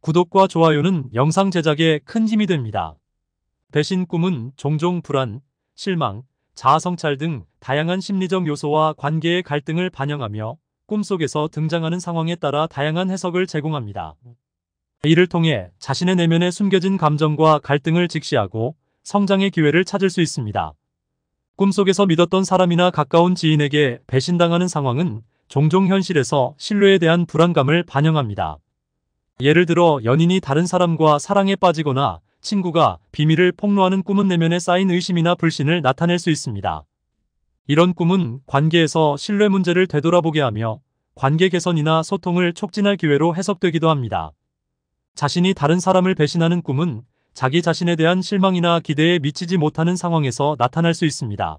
구독과 좋아요는 영상 제작에 큰 힘이 됩니다. 배신 꿈은 종종 불안, 실망, 자아성찰 등 다양한 심리적 요소와 관계의 갈등을 반영하며 꿈속에서 등장하는 상황에 따라 다양한 해석을 제공합니다. 이를 통해 자신의 내면에 숨겨진 감정과 갈등을 직시하고 성장의 기회를 찾을 수 있습니다. 꿈속에서 믿었던 사람이나 가까운 지인에게 배신당하는 상황은 종종 현실에서 신뢰에 대한 불안감을 반영합니다. 예를 들어 연인이 다른 사람과 사랑에 빠지거나 친구가 비밀을 폭로하는 꿈은 내면에 쌓인 의심이나 불신을 나타낼 수 있습니다. 이런 꿈은 관계에서 신뢰 문제를 되돌아보게 하며 관계 개선이나 소통을 촉진할 기회로 해석되기도 합니다. 자신이 다른 사람을 배신하는 꿈은 자기 자신에 대한 실망이나 기대에 미치지 못하는 상황에서 나타날 수 있습니다.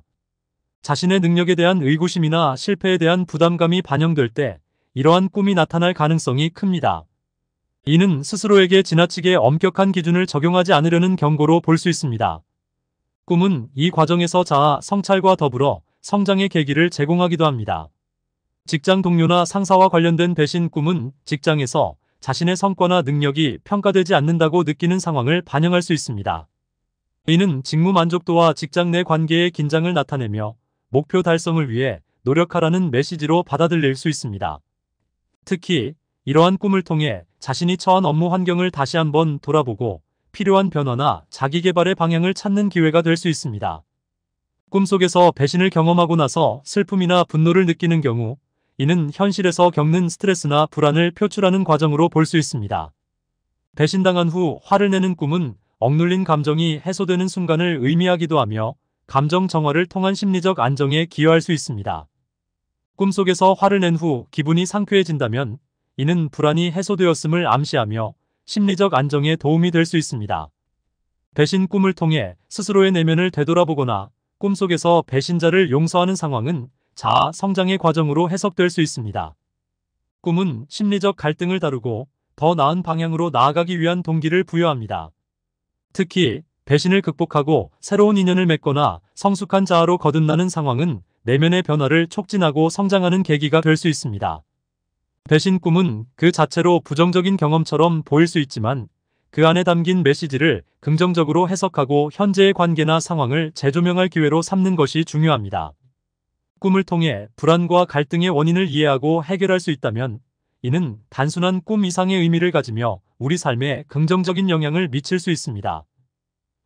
자신의 능력에 대한 의구심이나 실패에 대한 부담감이 반영될 때 이러한 꿈이 나타날 가능성이 큽니다. 이는 스스로에게 지나치게 엄격한 기준을 적용하지 않으려는 경고로 볼 수 있습니다. 꿈은 이 과정에서 자아 성찰과 더불어 성장의 계기를 제공하기도 합니다. 직장 동료나 상사와 관련된 배신 꿈은 직장에서 자신의 성과나 능력이 평가되지 않는다고 느끼는 상황을 반영할 수 있습니다. 이는 직무 만족도와 직장 내 관계의 긴장을 나타내며 목표 달성을 위해 노력하라는 메시지로 받아들일 수 있습니다. 특히 이러한 꿈을 통해 자신이 처한 업무 환경을 다시 한번 돌아보고 필요한 변화나 자기 개발의 방향을 찾는 기회가 될 수 있습니다. 꿈속에서 배신을 경험하고 나서 슬픔이나 분노를 느끼는 경우 이는 현실에서 겪는 스트레스나 불안을 표출하는 과정으로 볼 수 있습니다. 배신당한 후 화를 내는 꿈은 억눌린 감정이 해소되는 순간을 의미하기도 하며 감정 정화를 통한 심리적 안정에 기여할 수 있습니다. 꿈속에서 화를 낸 후 기분이 상쾌해진다면 이는 불안이 해소되었음을 암시하며 심리적 안정에 도움이 될 수 있습니다. 배신 꿈을 통해 스스로의 내면을 되돌아보거나 꿈속에서 배신자를 용서하는 상황은 자아 성장의 과정으로 해석될 수 있습니다. 꿈은 심리적 갈등을 다루고 더 나은 방향으로 나아가기 위한 동기를 부여합니다. 특히 배신을 극복하고 새로운 인연을 맺거나 성숙한 자아로 거듭나는 상황은 내면의 변화를 촉진하고 성장하는 계기가 될 수 있습니다. 대신 꿈은 그 자체로 부정적인 경험처럼 보일 수 있지만 그 안에 담긴 메시지를 긍정적으로 해석하고 현재의 관계나 상황을 재조명할 기회로 삼는 것이 중요합니다. 꿈을 통해 불안과 갈등의 원인을 이해하고 해결할 수 있다면 이는 단순한 꿈 이상의 의미를 가지며 우리 삶에 긍정적인 영향을 미칠 수 있습니다.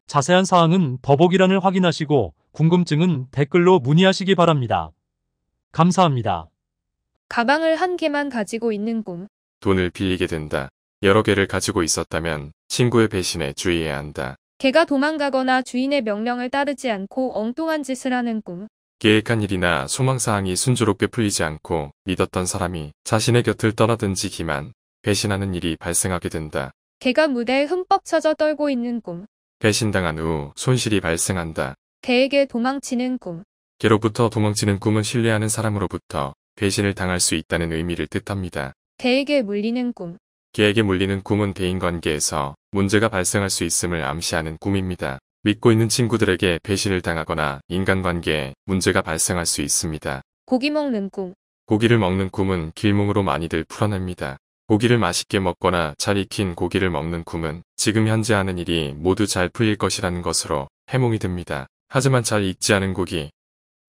자세한 사항은 더보기란을 확인하시고 궁금증은 댓글로 문의하시기 바랍니다. 감사합니다. 가방을 한 개만 가지고 있는 꿈. 돈을 빌리게 된다. 여러 개를 가지고 있었다면 친구의 배신에 주의해야 한다. 개가 도망가거나 주인의 명령을 따르지 않고 엉뚱한 짓을 하는 꿈. 계획한 일이나 소망사항이 순조롭게 풀리지 않고 믿었던 사람이 자신의 곁을 떠나든지기만 배신하는 일이 발생하게 된다. 개가 무대에 흠뻑 쳐져 떨고 있는 꿈. 배신당한 후 손실이 발생한다. 개에게 도망치는 꿈. 개로부터 도망치는 꿈은 신뢰하는 사람으로부터 배신을 당할 수 있다는 의미를 뜻합니다. 대에게 물리는 꿈. 개에게 물리는 꿈은 대인관계에서 문제가 발생할 수 있음을 암시하는 꿈입니다. 믿고 있는 친구들에게 배신을 당하거나 인간관계에 문제가 발생할 수 있습니다. 고기 먹는 꿈. 고기를 먹는 꿈은 길몽으로 많이들 풀어냅니다. 고기를 맛있게 먹거나 잘 익힌 고기를 먹는 꿈은 지금 현재 하는 일이 모두 잘 풀릴 것이라는 것으로 해몽이 됩니다. 하지만 잘 익지 않은 고기,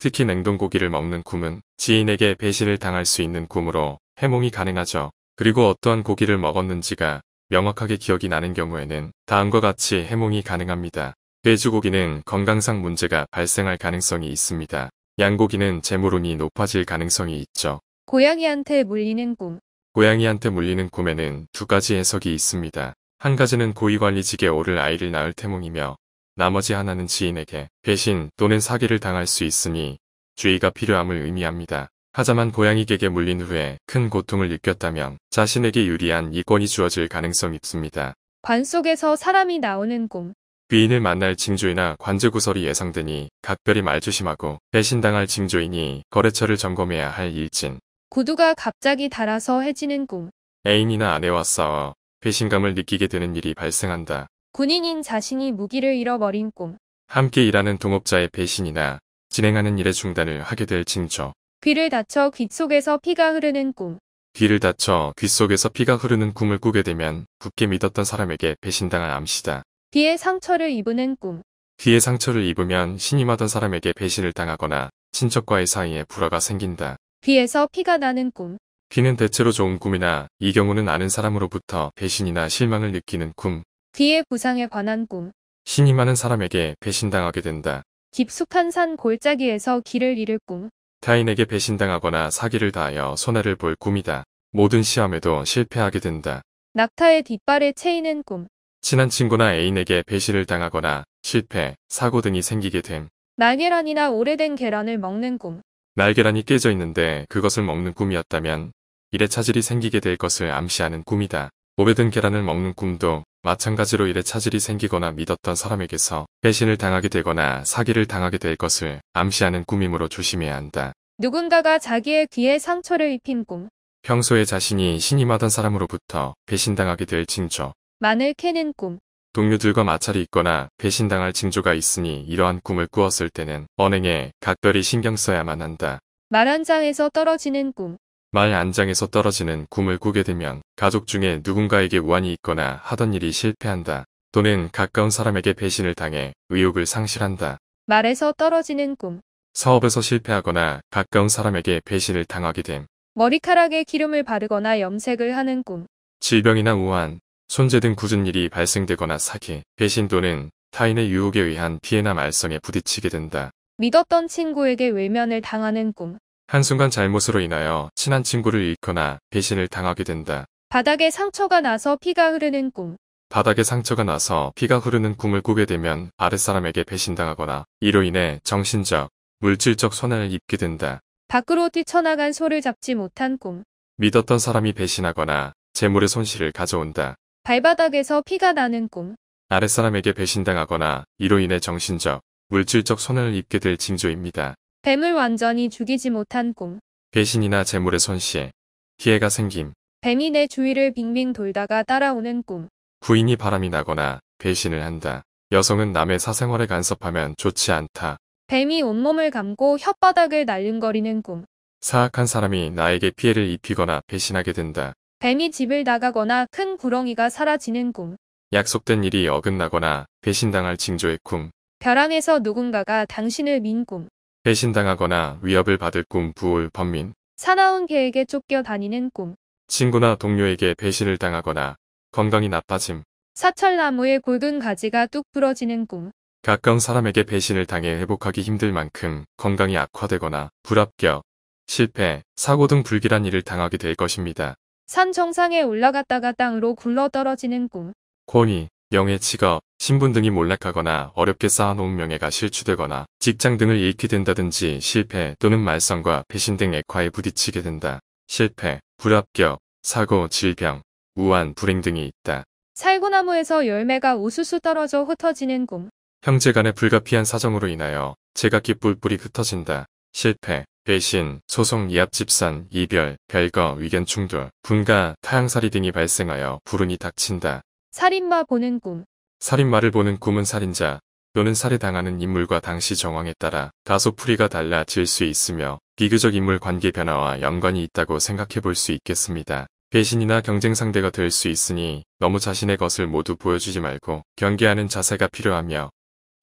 특히 냉동고기를 먹는 꿈은 지인에게 배신을 당할 수 있는 꿈으로 해몽이 가능하죠. 그리고 어떠한 고기를 먹었는지가 명확하게 기억이 나는 경우에는 다음과 같이 해몽이 가능합니다. 돼지고기는 건강상 문제가 발생할 가능성이 있습니다. 양고기는 재물운이 높아질 가능성이 있죠. 고양이한테 물리는 꿈 고양이한테 물리는 꿈에는 두 가지 해석이 있습니다. 한 가지는 고위관리직에 오를 아이를 낳을 태몽이며 나머지 하나는 지인에게 배신 또는 사기를 당할 수 있으니 주의가 필요함을 의미합니다. 하자만 고양이에게 물린 후에 큰 고통을 느꼈다면 자신에게 유리한 이권이 주어질 가능성이 있습니다. 관 속에서 사람이 나오는 꿈 귀인을 만날 징조이나 관제 구설이 예상되니 각별히 말조심하고 배신당할 징조이니 거래처를 점검해야 할 일진 구두가 갑자기 달아서 해지는 꿈 애인이나 아내와 싸워 배신감을 느끼게 되는 일이 발생한다. 군인인 자신이 무기를 잃어버린 꿈. 함께 일하는 동업자의 배신이나 진행하는 일의 중단을 하게 될 징조. 귀를 다쳐 귀 속에서 피가 흐르는 꿈. 귀를 다쳐 귀 속에서 피가 흐르는 꿈을 꾸게 되면 굳게 믿었던 사람에게 배신당한 암시다. 귀에 상처를 입는 꿈. 귀에 상처를 입으면 신임하던 사람에게 배신을 당하거나 친척과의 사이에 불화가 생긴다. 귀에서 피가 나는 꿈. 귀는 대체로 좋은 꿈이나 이 경우는 아는 사람으로부터 배신이나 실망을 느끼는 꿈. 그의 부상에 관한 꿈. 신이 많은 사람에게 배신당하게 된다. 깊숙한 산 골짜기에서 길을 잃을 꿈. 타인에게 배신당하거나 사기를 당하여 손해를 볼 꿈이다. 모든 시험에도 실패하게 된다. 낙타의 뒷발에 채이는 꿈. 친한 친구나 애인에게 배신을 당하거나 실패, 사고 등이 생기게 됨. 날계란이나 오래된 계란을 먹는 꿈. 날계란이 깨져 있는데 그것을 먹는 꿈이었다면 일에 차질이 생기게 될 것을 암시하는 꿈이다. 오래된 계란을 먹는 꿈도 마찬가지로 일에 차질이 생기거나 믿었던 사람에게서 배신을 당하게 되거나 사기를 당하게 될 것을 암시하는 꿈이므로 조심해야 한다. 누군가가 자기의 귀에 상처를 입힌 꿈. 평소에 자신이 신임하던 사람으로부터 배신당하게 될 징조. 마늘 캐는 꿈. 동료들과 마찰이 있거나 배신당할 징조가 있으니 이러한 꿈을 꾸었을 때는 언행에 각별히 신경 써야만 한다. 말 한장에서 떨어지는 꿈. 말 안장에서 떨어지는 꿈을 꾸게 되면 가족 중에 누군가에게 우환이 있거나 하던 일이 실패한다. 또는 가까운 사람에게 배신을 당해 의욕을 상실한다. 말에서 떨어지는 꿈. 사업에서 실패하거나 가까운 사람에게 배신을 당하게 됨. 머리카락에 기름을 바르거나 염색을 하는 꿈. 질병이나 우환, 손재 등 굳은 일이 발생되거나 사기, 배신 또는 타인의 유혹에 의한 피해나 말썽에 부딪히게 된다. 믿었던 친구에게 외면을 당하는 꿈. 한순간 잘못으로 인하여 친한 친구를 잃거나 배신을 당하게 된다. 바닥에 상처가 나서 피가 흐르는 꿈. 바닥에 상처가 나서 피가 흐르는 꿈을 꾸게 되면 아랫사람에게 배신당하거나 이로 인해 정신적, 물질적 손해를 입게 된다. 밖으로 뛰쳐나간 소를 잡지 못한 꿈. 믿었던 사람이 배신하거나 재물의 손실을 가져온다. 발바닥에서 피가 나는 꿈. 아랫사람에게 배신당하거나 이로 인해 정신적, 물질적 손해를 입게 될 징조입니다. 뱀을 완전히 죽이지 못한 꿈. 배신이나 재물의 손실, 피해가 생김, 뱀이 내 주위를 빙빙 돌다가 따라오는 꿈. 부인이 바람이 나거나 배신을 한다. 여성은 남의 사생활에 간섭하면 좋지 않다. 뱀이 온몸을 감고 혓바닥을 날름거리는 꿈. 사악한 사람이 나에게 피해를 입히거나 배신하게 된다. 뱀이 집을 나가거나 큰 구렁이가 사라지는 꿈. 약속된 일이 어긋나거나 배신당할 징조의 꿈. 벼랑에서 누군가가 당신을 민 꿈. 배신당하거나 위협을 받을 꿈 부울 범민 사나운 개에게 쫓겨 다니는 꿈 친구나 동료에게 배신을 당하거나 건강이 나빠짐 사철나무의 굵은 가지가 뚝 부러지는 꿈 가까운 사람에게 배신을 당해 회복하기 힘들 만큼 건강이 악화되거나 불합격, 실패, 사고 등 불길한 일을 당하게 될 것입니다. 산 정상에 올라갔다가 땅으로 굴러떨어지는 꿈. 권위, 명예, 직업, 신분 등이 몰락하거나 어렵게 쌓아놓은 명예가 실추되거나 직장 등을 잃게 된다든지 실패 또는 말썽과 배신 등 액화에 부딪히게 된다. 실패, 불합격, 사고, 질병, 우한, 불행 등이 있다. 살구나무에서 열매가 우수수 떨어져 흩어지는 꿈. 형제 간의 불가피한 사정으로 인하여 제각기 뿔뿔이 흩어진다. 실패, 배신, 소송, 이합집산, 이별, 별거, 위견 충돌, 분가, 타양살이 등이 발생하여 불운이 닥친다. 살인마 보는 꿈. 살인마를 보는 꿈은 살인자 또는 살해당하는 인물과 당시 정황에 따라 다소 풀이가 달라질 수 있으며 비교적 인물 관계 변화와 연관이 있다고 생각해 볼 수 있겠습니다. 배신이나 경쟁 상대가 될 수 있으니 너무 자신의 것을 모두 보여주지 말고 경계하는 자세가 필요하며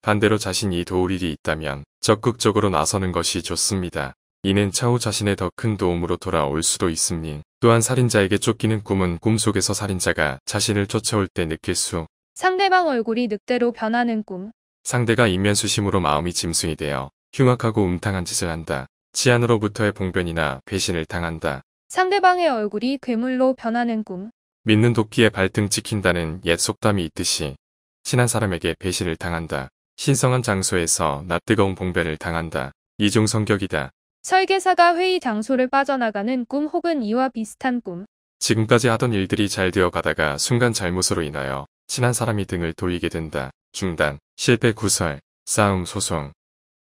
반대로 자신이 도울 일이 있다면 적극적으로 나서는 것이 좋습니다. 이는 차후 자신의 더 큰 도움으로 돌아올 수도 있습니 다 또한 살인자에게 쫓기는 꿈은 꿈속에서 살인자가 자신을 쫓아올 때 느낄 수 상대방 얼굴이 늑대로 변하는 꿈. 상대가 인면수심으로 마음이 짐승이 되어 흉악하고 음탕한 짓을 한다. 치안으로부터의 봉변이나 배신을 당한다. 상대방의 얼굴이 괴물로 변하는 꿈. 믿는 도끼에 발등 찍힌다는옛 속담이 있듯이 친한 사람에게 배신을 당한다. 신성한 장소에서 낯뜨거운 봉변을 당한다. 이중 성격이다. 설계사가 회의 장소를 빠져나가는 꿈 혹은 이와 비슷한 꿈. 지금까지 하던 일들이 잘 되어 가다가 순간 잘못으로 인하여 친한 사람이 등을 돌리게 된다. 중단, 실패 구설, 싸움 소송,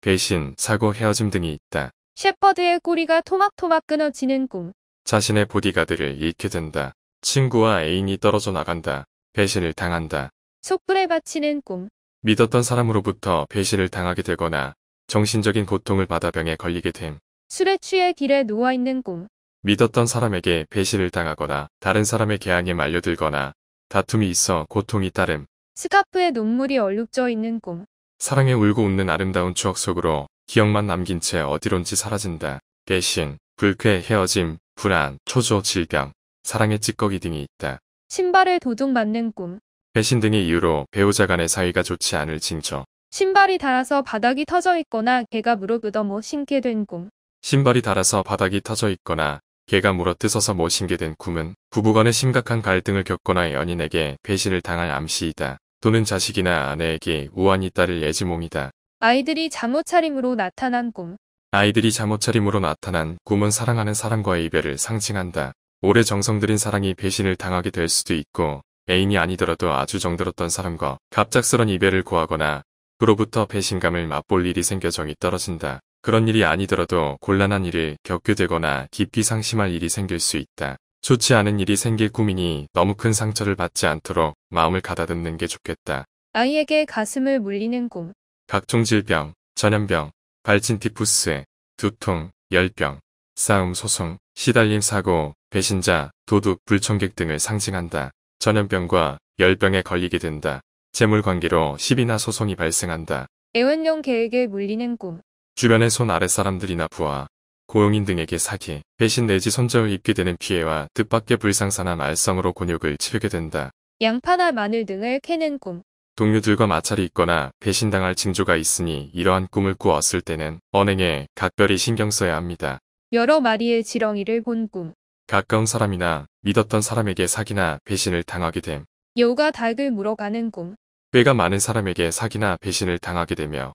배신, 사고 헤어짐 등이 있다. 셰퍼드의 꼬리가 토막토막 끊어지는 꿈. 자신의 보디가드를 잃게 된다. 친구와 애인이 떨어져 나간다. 배신을 당한다. 속불에 바치는 꿈. 믿었던 사람으로부터 배신을 당하게 되거나 정신적인 고통을 받아 병에 걸리게 됨. 술에 취해 길에 누워있는 꿈. 믿었던 사람에게 배신을 당하거나 다른 사람의 계약에 말려들거나 다툼이 있어 고통이 따름. 스카프에 눈물이 얼룩져 있는 꿈. 사랑에 울고 웃는 아름다운 추억 속으로 기억만 남긴 채 어디론지 사라진다. 배신, 불쾌, 헤어짐, 불안, 초조, 질병, 사랑의 찌꺼기 등이 있다. 신발을 도둑 맞는 꿈. 배신 등의 이유로 배우자 간의 사이가 좋지 않을 징조. 신발이 닳아서 바닥이 터져 있거나 개가 물어 뜯어모 신게 된 꿈. 신발이 닳아서 바닥이 터져 있거나 개가 물어뜯어서 모신 게된꿈은 부부간의 심각한 갈등을 겪거나 연인에게 배신을 당할 암시이다. 또는 자식이나 아내에게 우환이 따를 예지몽이다. 아이들이 잠옷차림으로 나타난 꿈. 아이들이 잠옷차림으로 나타난 꿈은 사랑하는 사람과의 이별을 상징한다. 오래 정성들인 사랑이 배신을 당하게 될 수도 있고 애인이 아니더라도 아주 정들었던 사람과 갑작스런 이별을 구하거나 그로부터 배신감을 맛볼 일이 생겨 정이 떨어진다. 그런 일이 아니더라도 곤란한 일을 겪게 되거나 깊이 상심할 일이 생길 수 있다. 좋지 않은 일이 생길 꿈이니 너무 큰 상처를 받지 않도록 마음을 가다듬는 게 좋겠다. 아이에게 가슴을 물리는 꿈. 각종 질병, 전염병, 발진 티푸스, 두통, 열병, 싸움 소송, 시달림 사고, 배신자, 도둑, 불청객 등을 상징한다. 전염병과 열병에 걸리게 된다. 재물 관계로 시비나 소송이 발생한다. 애원용계획에 물리는 꿈. 주변의 손아래사람들이나 부하, 고용인 등에게 사기, 배신 내지 손절을 입게 되는 피해와 뜻밖의 불상사나 말썽으로 곤욕을 치르게 된다. 양파나 마늘 등을 캐는 꿈. 동료들과 마찰이 있거나 배신당할 징조가 있으니 이러한 꿈을 꾸었을 때는 언행에 각별히 신경 써야 합니다. 여러 마리의 지렁이를 본 꿈. 가까운 사람이나 믿었던 사람에게 사기나 배신을 당하게 됨. 여우가 닭을 물어가는 꿈. 꾀가 많은 사람에게 사기나 배신을 당하게 되며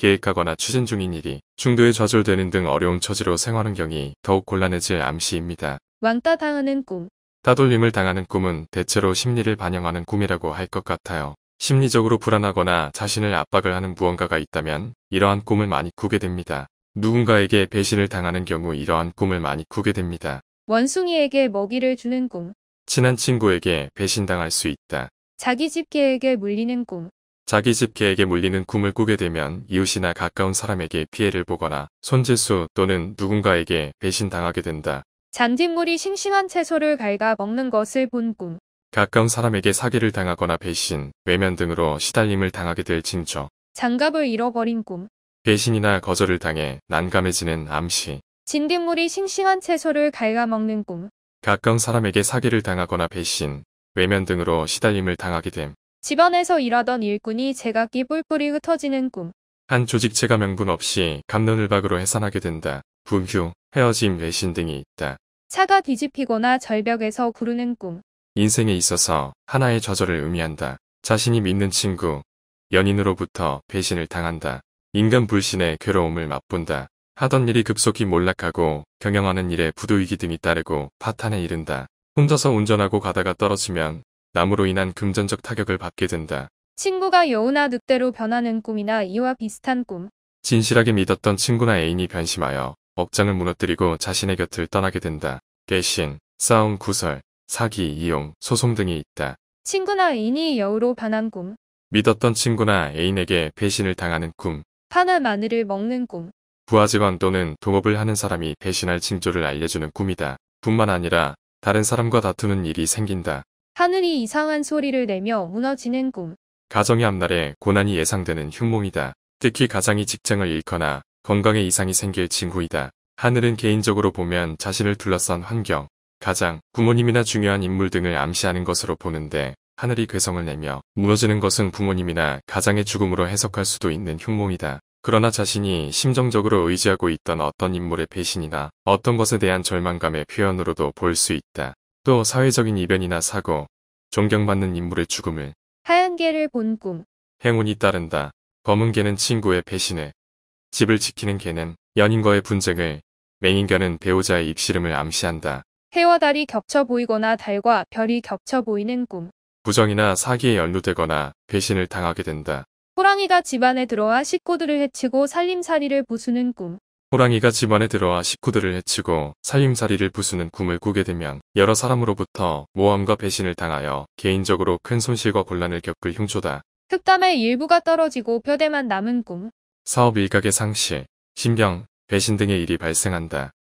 계획하거나 추진 중인 일이 중도에 좌절되는 등 어려운 처지로 생활환경이 더욱 곤란해질 암시입니다. 왕따 당하는 꿈 따돌림을 당하는 꿈은 대체로 심리를 반영하는 꿈이라고 할 것 같아요. 심리적으로 불안하거나 자신을 압박을 하는 무언가가 있다면 이러한 꿈을 많이 꾸게 됩니다. 누군가에게 배신을 당하는 경우 이러한 꿈을 많이 꾸게 됩니다. 원숭이에게 먹이를 주는 꿈 친한 친구에게 배신당할 수 있다. 자기 집개에게 물리는 꿈 자기 집 개에게 물리는 꿈을 꾸게 되면 이웃이나 가까운 사람에게 피해를 보거나 손재수 또는 누군가에게 배신당하게 된다. 잔디물이 싱싱한 채소를 갉아 먹는 것을 본 꿈. 가까운 사람에게 사기를 당하거나 배신, 외면 등으로 시달림을 당하게 될 징조. 장갑을 잃어버린 꿈. 배신이나 거절을 당해 난감해지는 암시. 진딧물이 싱싱한 채소를 갉아먹는 꿈. 가까운 사람에게 사기를 당하거나 배신, 외면 등으로 시달림을 당하게 됨. 집안에서 일하던 일꾼이 제각기 뿔뿔이 흩어지는 꿈. 한 조직체가 명분 없이 감론을박으로 해산하게 된다. 분휴, 헤어짐, 외신 등이 있다. 차가 뒤집히거나 절벽에서 구르는 꿈. 인생에 있어서 하나의 좌절을 의미한다. 자신이 믿는 친구, 연인으로부터 배신을 당한다. 인간 불신의 괴로움을 맛본다. 하던 일이 급속히 몰락하고 경영하는 일에 부도위기 등이 따르고 파탄에 이른다. 혼자서 운전하고 가다가 떨어지면 남으로 인한 금전적 타격을 받게 된다. 친구가 여우나 늑대로 변하는 꿈이나 이와 비슷한 꿈. 진실하게 믿었던 친구나 애인이 변심하여 억장을 무너뜨리고 자신의 곁을 떠나게 된다. 배신, 싸움 구설, 사기, 이용, 소송 등이 있다. 친구나 애인이 여우로 변한 꿈. 믿었던 친구나 애인에게 배신을 당하는 꿈. 파나 마늘을 먹는 꿈. 부하직원 또는 동업을 하는 사람이 배신할 징조를 알려주는 꿈이다. 뿐만 아니라 다른 사람과 다투는 일이 생긴다. 하늘이 이상한 소리를 내며 무너지는 꿈. 가정의 앞날에 고난이 예상되는 흉몽이다. 특히 가장이 직장을 잃거나 건강에 이상이 생길 징후이다. 하늘은 개인적으로 보면 자신을 둘러싼 환경, 가장, 부모님이나 중요한 인물 등을 암시하는 것으로 보는데 하늘이 괴성을 내며 무너지는 것은 부모님이나 가장의 죽음으로 해석할 수도 있는 흉몽이다. 그러나 자신이 심정적으로 의지하고 있던 어떤 인물의 배신이나 어떤 것에 대한 절망감의 표현으로도 볼 수 있다. 또 사회적인 이변이나 사고, 존경받는 인물의 죽음을 하얀 개를 본 꿈. 행운이 따른다. 검은 개는 친구의 배신을, 집을 지키는 개는 연인과의 분쟁을, 맹인견은 배우자의 입시름을 암시한다. 해와 달이 겹쳐 보이거나 달과 별이 겹쳐 보이는 꿈. 부정이나 사기에 연루되거나 배신을 당하게 된다. 호랑이가 집안에 들어와 식구들을 해치고 살림살이를 부수는 꿈. 호랑이가 집안에 들어와 식구들을 해치고 살림살이를 부수는 꿈을 꾸게 되면 여러 사람으로부터 모함과 배신을 당하여 개인적으로 큰 손실과 곤란을 겪을 흉조다. 특담의 일부가 떨어지고 뼈대만 남은 꿈. 사업 일각의 상실, 신병, 배신 등의 일이 발생한다.